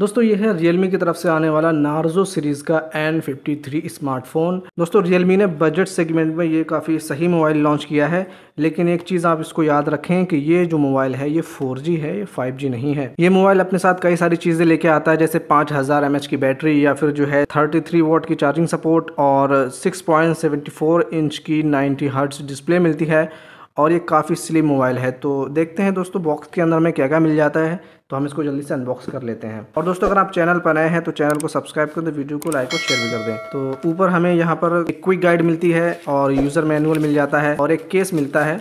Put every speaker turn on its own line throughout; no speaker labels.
दोस्तों यह है रियलमी की तरफ से आने वाला नार्जो सीरीज़ का एन फिफ्टी थ्री स्मार्टफोन दोस्तों रियलमी ने बजट सेगमेंट में ये काफ़ी सही मोबाइल लॉन्च किया है लेकिन एक चीज़ आप इसको याद रखें कि ये जो मोबाइल है ये फोर जी है ये फाइव जी नहीं है ये मोबाइल अपने साथ कई सारी चीज़ें लेके आता है जैसे 5000 हज़ार एम एच की बैटरी या फिर जो है थर्टी थ्री वोट की चार्जिंग सपोर्ट और six point seventy four inch की नाइनटी हर्ट डिस्प्ले मिलती है और ये काफ़ी स्लिम मोबाइल है तो देखते हैं दोस्तों बॉक्स के अंदर में क्या क्या मिल जाता है तो हम इसको जल्दी से अनबॉक्स कर लेते हैं और दोस्तों अगर आप चैनल पर नए हैं तो चैनल को सब्सक्राइब कर दें वीडियो को लाइक और शेयर भी कर दें तो ऊपर हमें यहाँ पर एक क्विक गाइड मिलती है और यूज़र मैनुअल मिल जाता है और एक केस मिलता है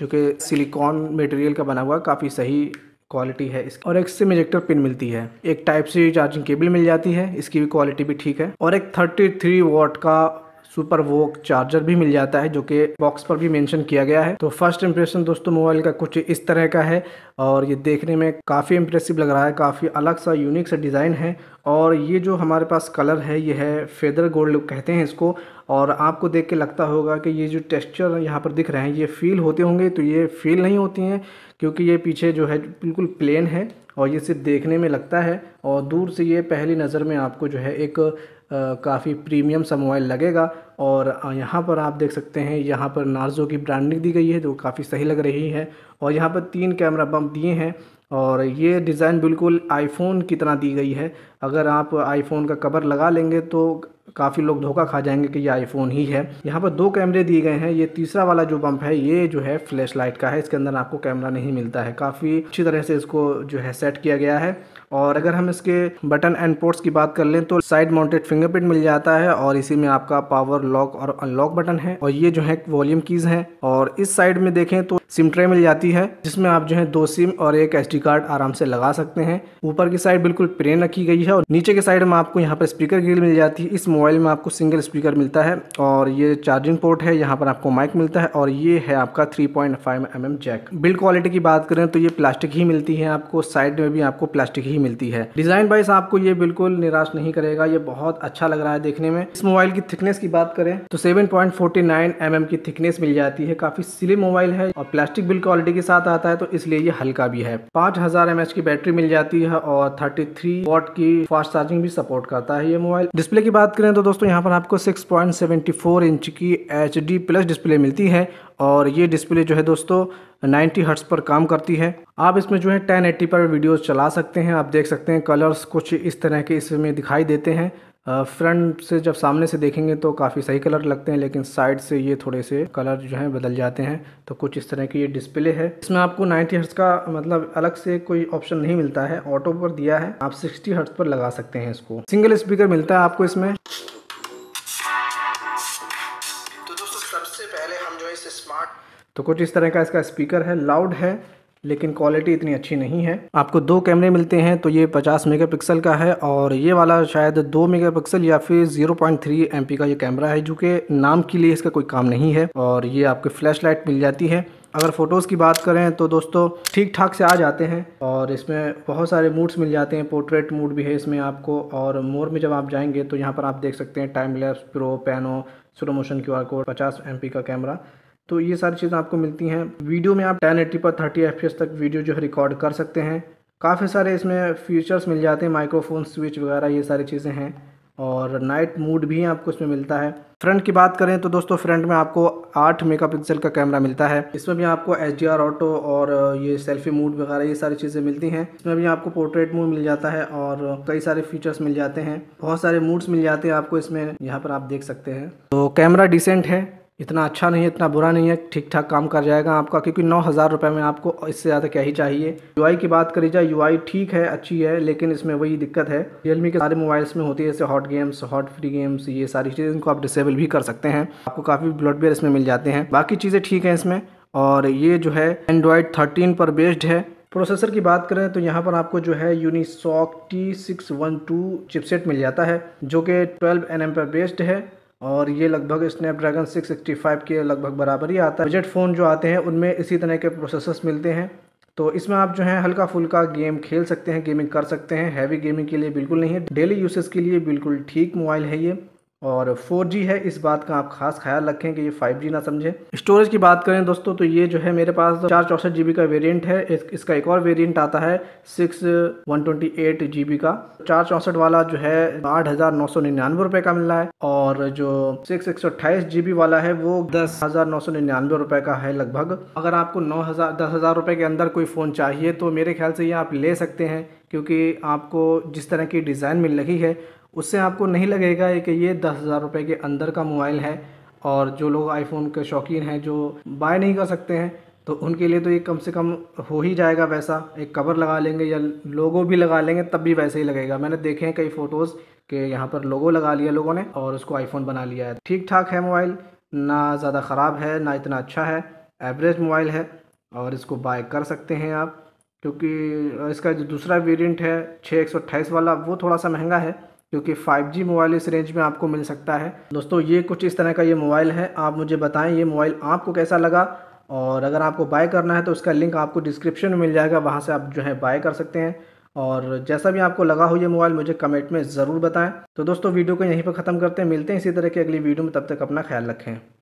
जो कि सिलिकॉन मटेरियल का बना हुआ काफ़ी सही क्वालिटी है इसकी और एक सिम इजेक्टर पिन मिलती है एक टाइप सी चार्जिंग केबल मिल जाती है इसकी भी क्वालिटी भी ठीक है और एक 33 थ्री वॉट का सुपर वोक चार्जर भी मिल जाता है जो कि बॉक्स पर भी मेंशन किया गया है तो फर्स्ट इंप्रेशन दोस्तों मोबाइल का कुछ इस तरह का है और ये देखने में काफ़ी इम्प्रेसिव लग रहा है काफ़ी अलग सा यूनिक सा डिज़ाइन है और ये जो हमारे पास कलर है ये है फेदर गोल्ड कहते हैं इसको और आपको देख के लगता होगा कि ये जो टेक्सचर यहाँ पर दिख रहे हैं ये फील होते होंगे तो ये फील नहीं होती हैं क्योंकि ये पीछे जो है बिल्कुल प्लेन है और ये सिर्फ देखने में लगता है और दूर से ये पहली नज़र में आपको जो है एक काफ़ी प्रीमियम सा मोबाइल लगेगा और यहाँ पर आप देख सकते हैं यहाँ पर नार्जो की ब्रांडिंग दी गई है जो काफ़ी सही लग रही है और यहाँ पर तीन कैमरा बम दिए हैं और ये डिज़ाइन बिल्कुल आईफोन की तरह दी गई है अगर आप आईफोन का कवर लगा लेंगे तो काफ़ी लोग धोखा खा जाएंगे कि ये आईफोन ही है यहाँ पर दो कैमरे दिए गए हैं ये तीसरा वाला जो बम्प है ये जो है फ्लैश लाइट का है इसके अंदर आपको कैमरा नहीं मिलता है काफ़ी अच्छी तरह से इसको जो है सेट किया गया है और अगर हम इसके बटन एंड पोर्ट्स की बात कर लें तो साइड माउंटेड फिंगरप्रिंट मिल जाता है और इसी में आपका पावर लॉक और अनलॉक बटन है और ये जो है वॉल्यूम कीज़ हैं और इस साइड में देखें तो सिम ट्रे मिल जाती है जिसमें आप जो है दो सिम और एक एच एसडी कार्ड आराम से लगा सकते हैं ऊपर की साइड बिल्कुल प्लेन रखी गई है और नीचे के साइड में आपको यहाँ पर स्पीकर ग्रिल मिल जाती है इस मोबाइल में आपको सिंगल स्पीकर मिलता है और ये चार्जिंग पोर्ट है यहाँ पर आपको माइक मिलता है और ये है आपका three point mm jack build quality की बात करें तो ये प्लास्टिक ही मिलती है आपको साइड में भी आपको प्लास्टिक ही मिलती है डिजाइन वाइज आपको ये बिल्कुल निराश नहीं करेगा ये बहुत अच्छा लग रहा है देखने में इस मोबाइल की थिकनेस की बात करें तो सेवन पॉइंट mm की थिकनेस मिल जाती है काफी सिले मोबाइल है और प्लास्टिक बिल्ड क्वालिटी के साथ आता है तो इसलिए ये हल्का भी है आठ हज़ार एम की बैटरी मिल जाती है और थर्टी थ्री वॉट की फास्ट चार्जिंग भी सपोर्ट करता है ये मोबाइल डिस्प्ले की बात करें तो दोस्तों यहाँ पर आपको six point seventy four inch की एच डी प्लस डिस्प्ले मिलती है और ये डिस्प्ले जो है दोस्तों 90 हर्ट्स पर काम करती है आप इसमें जो है 1080 पर वीडियोस चला सकते हैं आप देख सकते हैं कलर्स कुछ इस तरह के इसमें दिखाई देते हैं फ्रंट से जब सामने से देखेंगे तो काफ़ी सही कलर लगते हैं लेकिन साइड से ये थोड़े से कलर जो हैं बदल जाते हैं तो कुछ इस तरह की ये डिस्प्ले है इसमें आपको 90 हर्ट्स का मतलब अलग से कोई ऑप्शन नहीं मिलता है ऑटो पर दिया है आप 60 हर्ट्ज पर लगा सकते हैं इसको सिंगल स्पीकर मिलता है आपको इसमें तो दोस्तों सबसे पहले हम जो है इस स्मार्ट तो कुछ इस तरह का इसका स्पीकर है लाउड है लेकिन क्वालिटी इतनी अच्छी नहीं है आपको दो कैमरे मिलते हैं तो ये 50 मेगापिक्सल का है और ये वाला शायद 2 मेगापिक्सल या फिर 0.3 पॉइंट का ये कैमरा है जो कि नाम के लिए इसका कोई काम नहीं है और ये आपके फ्लैश लाइट मिल जाती है अगर फ़ोटोज़ की बात करें तो दोस्तों ठीक ठाक से आ जाते हैं और इसमें बहुत सारे मूड्स मिल जाते हैं पोर्ट्रेट मूड भी है इसमें आपको और मोर में जब आप जाएंगे तो यहाँ पर आप देख सकते हैं time lapse pro pano slow motion Q R code पचास एम का कैमरा तो ये सारी चीज़ें आपको मिलती हैं वीडियो में आप टेन एटी पर थर्टी एफ तक वीडियो जो है रिकॉर्ड कर सकते हैं काफ़ी सारे इसमें फीचर्स मिल जाते हैं माइक्रोफोन स्विच वगैरह ये सारी चीज़ें हैं और नाइट मूड भी आपको इसमें मिलता है फ्रंट की बात करें तो दोस्तों फ्रंट में आपको 8 मेगापिक्सल का कैमरा मिलता है इसमें भी आपको एच डी आर ऑटो और ये सेल्फी मूड वगैरह ये सारी चीज़ें मिलती हैं इसमें भी आपको पोर्ट्रेट मूड मिल जाता है और कई सारे फीचर्स मिल जाते हैं बहुत सारे मूड्स मिल जाते हैं आपको इसमें यहाँ पर आप देख सकते हैं तो कैमरा डिसेंट है इतना अच्छा नहीं है इतना बुरा नहीं है ठीक ठाक काम कर जाएगा आपका क्योंकि नौ हज़ार रुपये में आपको इससे ज़्यादा क्या ही चाहिए यूआई की बात करी जाए यूआई ठीक है अच्छी है लेकिन इसमें वही दिक्कत है रियलमी के सारे मोबाइल्स में होती है जैसे hot games hot free games ये सारी चीज़ें इनको आप डिसेबल भी कर सकते हैं आपको काफ़ी बेयर इसमें मिल जाते हैं बाकी चीज़ें ठीक हैं इसमें और ये जो है एंड्रॉयड थर्टीन पर बेस्ड है प्रोसेसर की बात करें तो यहाँ पर आपको जो है Unisoc T six one two chipset मिल जाता है जो कि ट्वेल्व एन पर बेस्ड है और ये लगभग स्नैपड्रैगन 665 के लगभग बराबर ही आता है बजट फ़ोन जो आते हैं उनमें इसी तरह के प्रोसेसर्स मिलते हैं तो इसमें आप जो है हल्का फुल्का गेम खेल सकते हैं गेमिंग कर सकते हैं हैवी गेमिंग के लिए बिल्कुल नहीं है डेली यूसेज के लिए बिल्कुल ठीक मोबाइल है ये और 4G है इस बात का आप खास ख्याल रखें कि ये 5G ना समझें स्टोरेज की बात करें दोस्तों तो ये जो है मेरे पास चार चौंसठ जी का वेरिएंट है इस, इसका एक और वेरिएंट आता है six one twenty eight G का चार चौंसठ वाला जो है आठ हज़ार नौ सौ निन्यानवे रुपये का मिल रहा है और जो सिक्स एक सौ अट्ठाईस जी वाला है वो दस हज़ार नौ सौ निन्यानवे रुपये का है लगभग अगर आपको नौ हज़ार दस हज़ार रुपये के अंदर कोई फ़ोन चाहिए तो मेरे ख्याल से ये आप ले सकते हैं क्योंकि आपको जिस तरह की डिज़ाइन मिल रही है उससे आपको नहीं लगेगा कि ये दस हज़ार रुपये के अंदर का मोबाइल है और जो लोग आईफोन के शौकीन हैं जो बाय नहीं कर सकते हैं तो उनके लिए तो ये कम से कम हो ही जाएगा वैसा एक कवर लगा लेंगे या लोगो भी लगा लेंगे तब भी वैसे ही लगेगा मैंने देखे हैं कई फ़ोटोज़ के यहाँ पर लोगो लगा लिया लोगों ने और उसको आईफोन बना लिया है ठीक ठाक है मोबाइल ना ज़्यादा ख़राब है ना इतना अच्छा है एवरेज मोबाइल है और इसको बाय कर सकते हैं आप क्योंकि इसका जो दूसरा वेरियंट है छः वाला वो थोड़ा सा महंगा है जो कि 5G मोबाइल इस रेंज में आपको मिल सकता है दोस्तों ये कुछ इस तरह का ये मोबाइल है आप मुझे बताएं ये मोबाइल आपको कैसा लगा और अगर आपको बाय करना है तो उसका लिंक आपको डिस्क्रिप्शन में मिल जाएगा वहाँ से आप जो है बाय कर सकते हैं और जैसा भी आपको लगा हो ये मोबाइल मुझे कमेंट में ज़रूर बताएँ तो दोस्तों वीडियो को यहीं पर ख़त्म करते हैं मिलते हैं इसी तरह की अगली वीडियो में तब तक अपना ख्याल रखें